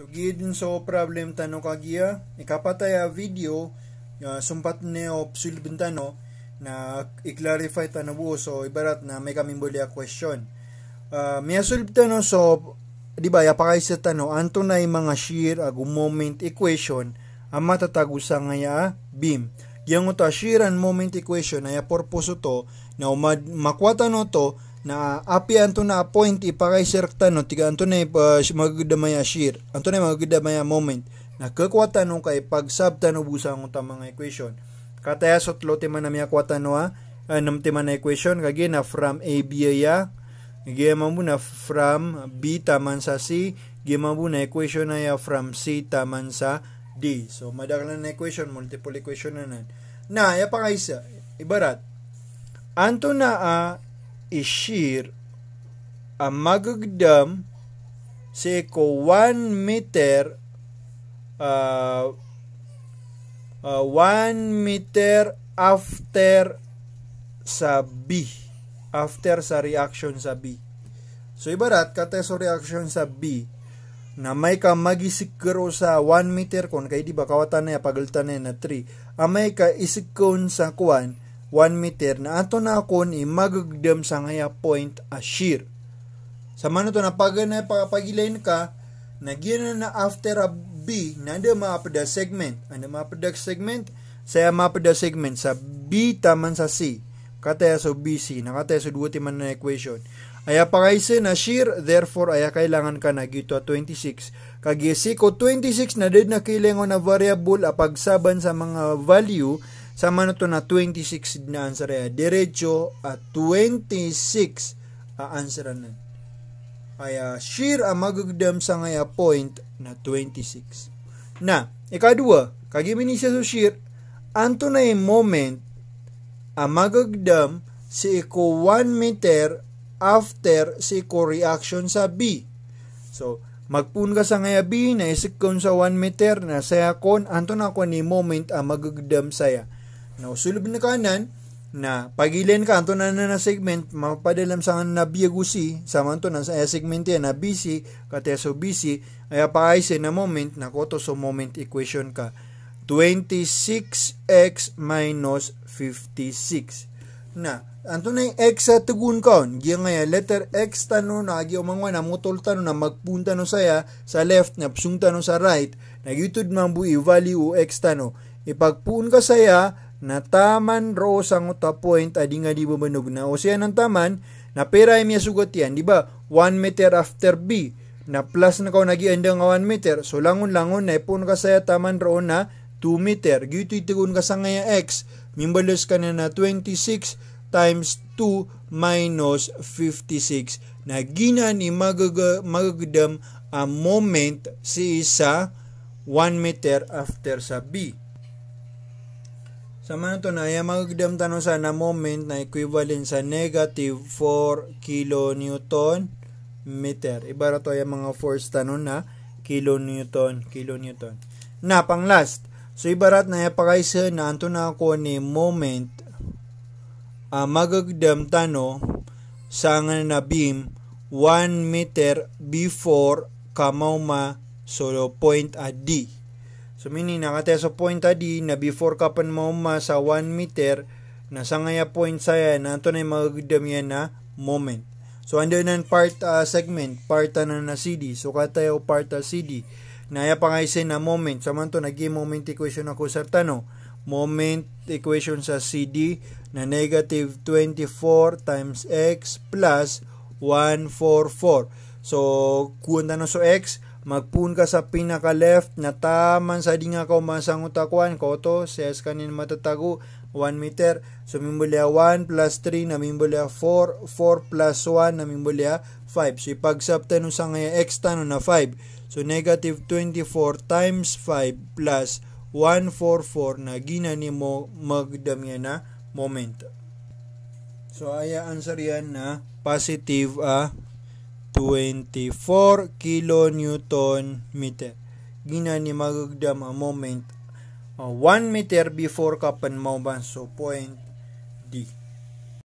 So, Sugid so problem tano kagiya, ikapataya video, uh, sumpat neo sulbintano, na i-clarify tano buo so ibarat na may kaming bolya question. Uh, ah, may solve tano so, di ba, yapakay sa tano, anto na mga shear ag moment equation ang matatagusa nga ya beam. Yang ito, shear and moment equation na ya purpose to na makwata no to na api anto na appoint ipakai serta no tiga anto na uh, magudamaya shear anto na magudamaya moment na kakwata no kay pagsabta no busang ta mga equation kataya sot lote man na miya kwata no ha anam ah, tema na equation kagi na from a b ya giyama mo na from b taman sa c giyama mo na equation na ya from c taman sa d so madaglan na equation multiple equation na nan na ya pa ibarat anto na uh, ishir ang magagdam sa ko 1 meter uh, uh, 1 meter after sa B after sa reaction sa B so ibarat kate so reaction sa B na may ka magisikro sa 1 meter kon kay di ba kawatan na pagaltan na 3 amay ka isikon sa kuan 1 meter na ato na ni imagagdam sa ngaya point a shear. Sa mano to na pag na papagilain ka, nagyan na after a B, na nanda mapada segment. Ano mapada segment? Saya mapada segment sa B taman sa C. Kataya sa BC, nakataya sa duwati man na equation. Aya pa kay na shear, therefore aya kailangan ka na gito 26. Kag ko 26 na did na kailangan na variable apagsaban sa mga value Sama na to na 26 na answer ya. Diretso at 26 uh, answer na. Kaya sheer ang ah, magagdam sa ngaya point na 26. Na, ikadua, kagimini siya so sheer, anto na yung moment ang ah, magagdam si iko 1 meter after si iko reaction sa B. So, Magpun ka sa B, na isik kon sa 1 meter na saya kon anto na ko ni moment ang ah, magagdam saya nausulub na kanan, na pagilen ka anto na na segment mapadalam sa na biagusi sa manto na sa eh, segment yan na BC kateso BC ay apaise na moment na koto so moment equation ka 26x minus 56 na anto na yung x sa tugun kaon giya nga letter x tano na agi umangwa na mutol tano na magpunta no saya sa left na psung tano sa right na yutud man i value o x tano ipagpuun ka saya nataman ro sang uta point adi nga di bumanog na o siya ng taman na pera ay miya sugot yan di ba 1 meter after B na plus na kaw kao nagianda nga 1 meter so langon-langon na ipon ka saya taman ro na 2 meter gito itigun ka sa nga x mimbalos ka na na 26 times 2 minus 56 na ginan ni magaga, magagdam a moment si isa 1 meter after sa B. Samana to na ay magdamtano sa na moment na equivalent sa negative 4 kilonewton meter. Iba ra to ay mga force tanon na kilonewton, kilonewton. Na pang last. So ibarat na yapakaisa na anto na ako ni moment uh, ah, magagdamtano sa nga na beam 1 meter before kamaw ma solo point at D. So meaning nakateso point tadi na before kapan mauma sa 1 meter na sa ngaya point saya na ito na magdamian na moment. So under nan part uh, segment, part na na CD. So katayo part uh, CD. Naya pa nga na moment. Samanto naging moment equation ako sa tano. Moment equation sa CD na negative 24 times x plus 144. So, kuha na no so x, Magpun ka sa pinaka left na taman sa dinga ko masangot akuan koto ses kanin matatago 1 meter. So mimbulya 1 plus 3 na mimbulya 4, 4 plus 1 na mimbulya 5. So ipagsabta nun sa ngaya x tano na 5. So negative 24 times 5 plus 144 na gina ni mo magdamya na moment. So aya answer yan na positive a uh, 24 kilonewton meter. Gina ni magagdam a moment 1 meter before kapan mauban so point D.